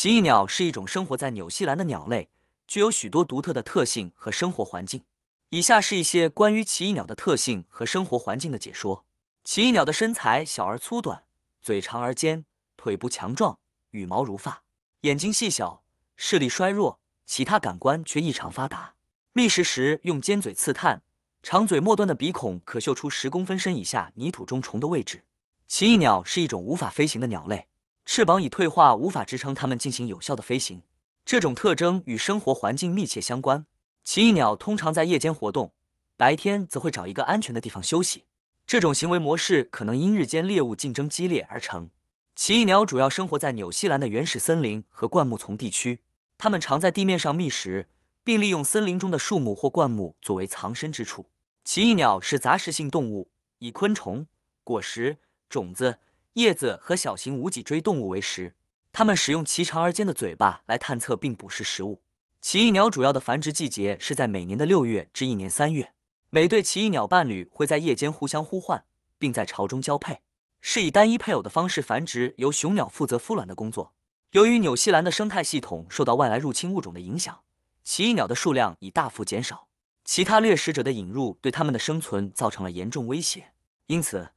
奇异鸟是一种生活在纽西兰的鸟类，具有许多独特的特性和生活环境。以下是一些关于奇异鸟的特性和生活环境的解说：奇异鸟的身材小而粗短，嘴长而尖，腿部强壮，羽毛如发，眼睛细小，视力衰弱，其他感官却异常发达。觅食时用尖嘴刺探，长嘴末端的鼻孔可嗅出十公分深以下泥土中虫的位置。奇异鸟是一种无法飞行的鸟类。翅膀已退化，无法支撑它们进行有效的飞行。这种特征与生活环境密切相关。奇异鸟通常在夜间活动，白天则会找一个安全的地方休息。这种行为模式可能因日间猎物竞争激烈而成。奇异鸟主要生活在纽西兰的原始森林和灌木丛地区，它们常在地面上觅食，并利用森林中的树木或灌木作为藏身之处。奇异鸟是杂食性动物，以昆虫、果实、种子。叶子和小型无脊椎动物为食，它们使用其长而尖的嘴巴来探测并捕食食物。奇异鸟主要的繁殖季节是在每年的六月至一年三月。每对奇异鸟伴侣会在夜间互相呼唤，并在巢中交配，是以单一配偶的方式繁殖。由雄鸟负责孵卵的工作。由于纽西兰的生态系统受到外来入侵物种的影响，奇异鸟的数量已大幅减少。其他掠食者的引入对它们的生存造成了严重威胁，因此。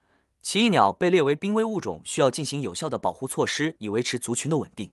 奇异鸟被列为濒危物种，需要进行有效的保护措施，以维持族群的稳定。